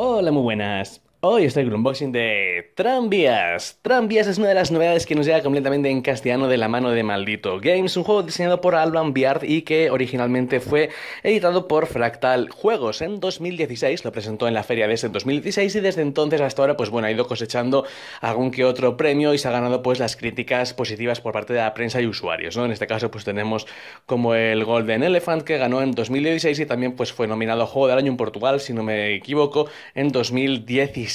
Hola, muy buenas. Hoy estoy con unboxing de Trambias Trambias es una de las novedades que nos llega completamente en castellano de la mano de Maldito Games, un juego diseñado por Alban Biard y que originalmente fue editado por Fractal Juegos en 2016, lo presentó en la feria de ese 2016 y desde entonces hasta ahora pues bueno ha ido cosechando algún que otro premio y se ha ganado pues las críticas positivas por parte de la prensa y usuarios, ¿no? En este caso pues tenemos como el Golden Elephant que ganó en 2016 y también pues fue nominado Juego del Año en Portugal, si no me equivoco, en 2016.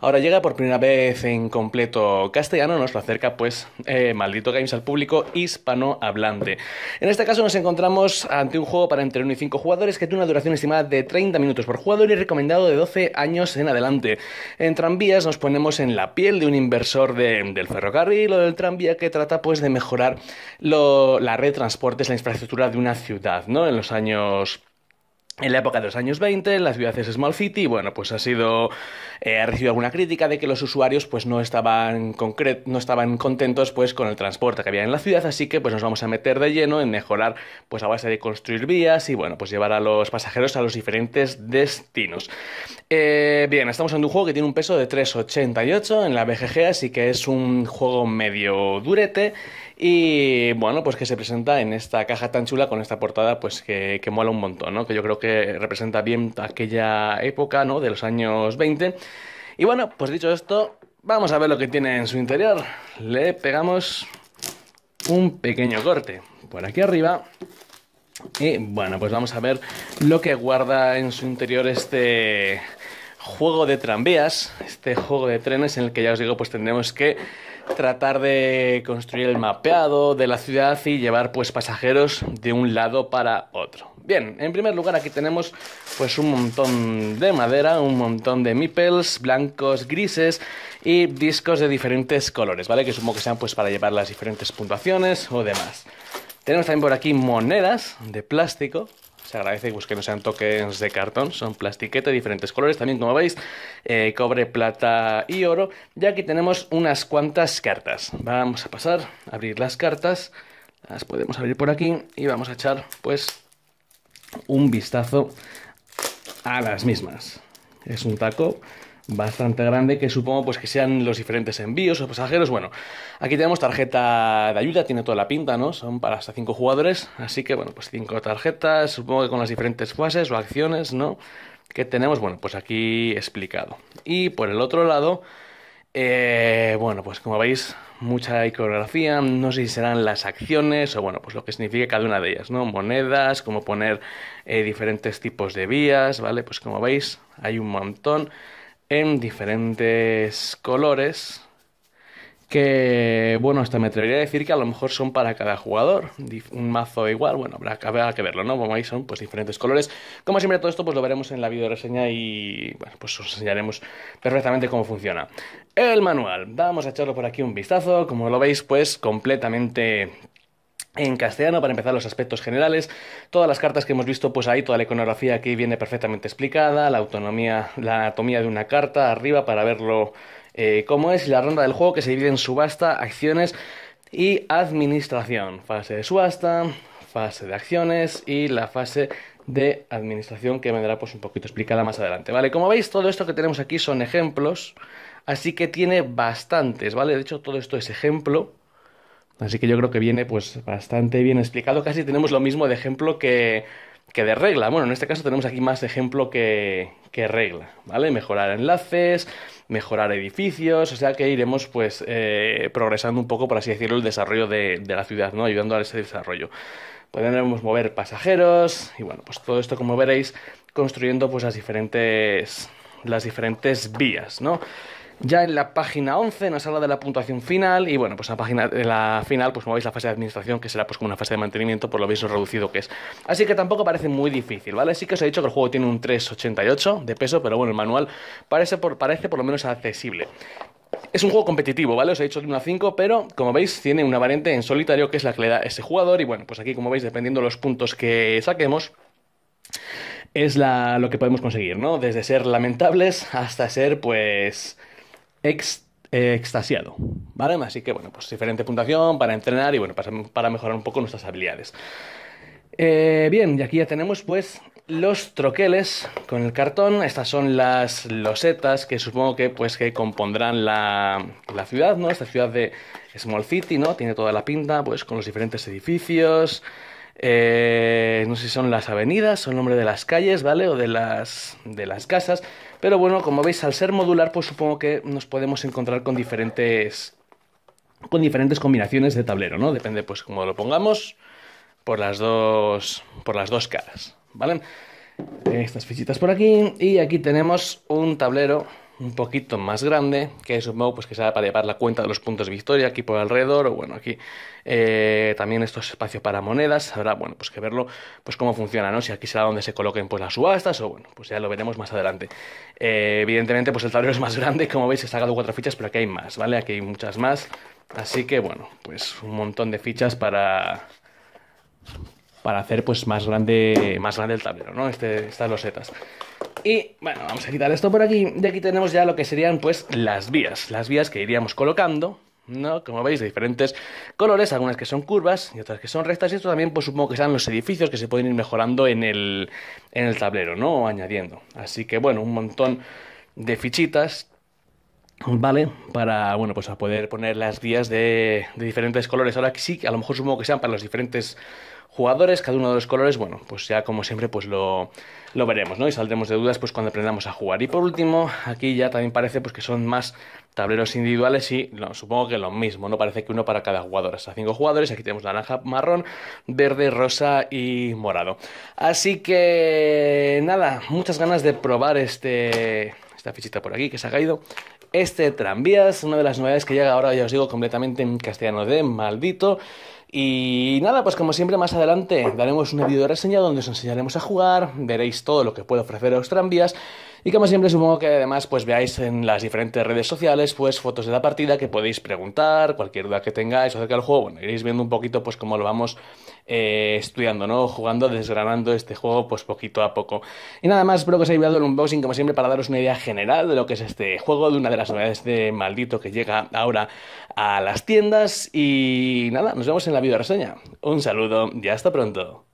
Ahora llega por primera vez en completo castellano, nos lo acerca pues eh, Maldito Games al público hispanohablante. En este caso nos encontramos ante un juego para entre 1 y 5 jugadores que tiene una duración estimada de 30 minutos por jugador y recomendado de 12 años en adelante. En tranvías nos ponemos en la piel de un inversor del ferrocarril o del tranvía que trata pues de mejorar la red de transportes, la infraestructura de una ciudad, ¿no? En los años en la época de los años 20, en las ciudades Small City, bueno, pues ha sido eh, ha recibido alguna crítica de que los usuarios pues no estaban no estaban contentos pues con el transporte que había en la ciudad, así que pues nos vamos a meter de lleno en mejorar pues a base de construir vías y bueno, pues llevar a los pasajeros a los diferentes destinos. Eh, bien, estamos en un juego que tiene un peso de 3.88 en la BGG, así que es un juego medio durete y bueno, pues que se presenta en esta caja tan chula con esta portada pues que, que mola un montón, ¿no? Que yo creo que que representa bien aquella época, ¿no? De los años 20. Y bueno, pues dicho esto, vamos a ver lo que tiene en su interior. Le pegamos un pequeño corte por aquí arriba. Y bueno, pues vamos a ver lo que guarda en su interior este juego de tranvías, este juego de trenes en el que ya os digo, pues tendremos que tratar de construir el mapeado de la ciudad y llevar pues pasajeros de un lado para otro. Bien, en primer lugar aquí tenemos pues un montón de madera, un montón de mipples, blancos, grises y discos de diferentes colores, ¿vale? Que supongo que sean pues para llevar las diferentes puntuaciones o demás. Tenemos también por aquí monedas de plástico, se agradece pues, que no sean tokens de cartón, son plastiquete de diferentes colores, también como veis, eh, cobre, plata y oro. Y aquí tenemos unas cuantas cartas. Vamos a pasar a abrir las cartas, las podemos abrir por aquí y vamos a echar pues un vistazo a las mismas. Es un taco bastante grande que supongo pues que sean los diferentes envíos o pasajeros. Bueno, aquí tenemos tarjeta de ayuda, tiene toda la pinta, ¿no? Son para hasta cinco jugadores, así que bueno, pues cinco tarjetas, supongo que con las diferentes fases o acciones, ¿no? Que tenemos, bueno, pues aquí explicado. Y por el otro lado, eh, bueno, pues como veis, mucha iconografía, no sé si serán las acciones o bueno, pues lo que significa cada una de ellas, ¿no? Monedas, cómo poner eh, diferentes tipos de vías, ¿vale? Pues como veis, hay un montón en diferentes colores, que bueno, hasta me atrevería a decir que a lo mejor son para cada jugador, un mazo igual, bueno, habrá, que verlo, ¿no? Como ahí son pues diferentes colores. Como siempre todo esto pues lo veremos en la video reseña y bueno, pues os enseñaremos perfectamente cómo funciona. El manual, vamos a echarlo por aquí un vistazo, como lo veis pues completamente en castellano para empezar los aspectos generales todas las cartas que hemos visto pues ahí toda la iconografía aquí viene perfectamente explicada la autonomía la anatomía de una carta arriba para verlo eh, Cómo es la ronda del juego que se divide en subasta, acciones y administración. Fase de subasta, fase de acciones y la fase de administración que vendrá pues un poquito explicada más adelante, ¿vale? Como veis, todo esto que tenemos aquí son ejemplos, así que tiene bastantes, ¿vale? De hecho, todo esto es ejemplo, así que yo creo que viene pues bastante bien explicado, casi tenemos lo mismo de ejemplo que que de regla. Bueno, en este caso tenemos aquí más ejemplo que, que regla, ¿vale? Mejorar enlaces, mejorar edificios, o sea que iremos pues eh, progresando un poco, por así decirlo, el desarrollo de, de la ciudad, ¿no? Ayudando a ese desarrollo. Podremos mover pasajeros y bueno, pues todo esto como veréis construyendo pues las diferentes, las diferentes vías, ¿no? Ya en la página 11 nos habla de la puntuación final y bueno, pues en la página de la final, pues como veis la fase de administración, que será pues como una fase de mantenimiento, por lo veis reducido que es. Así que tampoco parece muy difícil, ¿vale? Sí que os he dicho que el juego tiene un 3.88 de peso, pero bueno, el manual parece por, parece por lo menos accesible. Es un juego competitivo, ¿vale? Os he dicho de 1 a 5, pero como veis tiene una variante en solitario que es la que le da ese jugador y bueno, pues aquí como veis dependiendo de los puntos que saquemos es la, lo que podemos conseguir, ¿no? Desde ser lamentables hasta ser pues eh, extasiado, ¿vale? Así que, bueno, pues diferente puntuación para entrenar y, bueno, para, mejorar un poco nuestras habilidades. Eh, bien, y aquí ya tenemos, pues, los troqueles con el cartón. Estas son las losetas que supongo que, pues, que compondrán la, ciudad, ¿no? Esta ciudad de Small City, ¿no? Tiene toda la pinta, pues, con los diferentes edificios... Eh, no sé si son las avenidas, son el nombre de las calles, ¿vale? O de las, de las casas. Pero bueno, como veis, al ser modular, pues supongo que nos podemos encontrar con diferentes con diferentes combinaciones de tablero, ¿no? Depende, pues, como lo pongamos, por las dos, por las dos caras, ¿vale? Estas fichitas por aquí y aquí tenemos un tablero un poquito más grande, que supongo pues, que sea para llevar la cuenta de los puntos de victoria aquí por alrededor, o bueno, aquí eh, también estos espacio para monedas, habrá, bueno, pues que verlo, pues cómo funciona, ¿no? Si aquí será donde se coloquen pues las subastas, o bueno, pues ya lo veremos más adelante. Eh, evidentemente, pues el tablero es más grande, como veis he sacado cuatro fichas, pero aquí hay más, ¿vale? Aquí hay muchas más, así que bueno, pues un montón de fichas para para hacer pues más grande, más grande el tablero, ¿no? Este, estas losetas. Y bueno, vamos a quitar esto por aquí. Y aquí tenemos ya lo que serían pues las vías, las vías que iríamos colocando. ¿no? Como veis, de diferentes colores, algunas que son curvas y otras que son rectas. Y esto también, pues supongo que sean los edificios que se pueden ir mejorando en el, en el tablero, ¿no? O añadiendo. Así que, bueno, un montón de fichitas, ¿vale? Para, bueno, pues a poder poner las vías de, diferentes colores. Ahora sí, a lo mejor supongo que sean para los diferentes jugadores, cada uno de los colores, bueno, pues ya como siempre pues lo, veremos, ¿no? Y saldremos de dudas pues cuando aprendamos a jugar. Y por último, aquí ya también parece pues que son más tableros individuales y supongo que lo mismo, ¿no? Parece que uno para cada jugador, hasta cinco jugadores. Aquí tenemos naranja, marrón, verde, rosa y morado. Así que nada, muchas ganas de probar este esta fichita por aquí que se ha caído. Este tranvías, una de las novedades que llega ahora, ya os digo, completamente en castellano de maldito. Y nada, pues como siempre más adelante daremos vídeo video reseña donde os enseñaremos a jugar, veréis todo lo que puede ofrecer Tranvías y como siempre supongo que además pues veáis en las diferentes redes sociales pues fotos de la partida que podéis preguntar, cualquier duda que tengáis acerca del juego, bueno, iréis viendo un poquito pues cómo lo vamos eh, estudiando, ¿no? Jugando, desgranando este juego pues poquito a poco. Y nada más, espero que os haya ayudado el unboxing como siempre para daros una idea general de lo que es este juego, de una de las novedades de maldito que llega ahora a las tiendas y nada, nos vemos en la reseña. Un saludo y hasta pronto.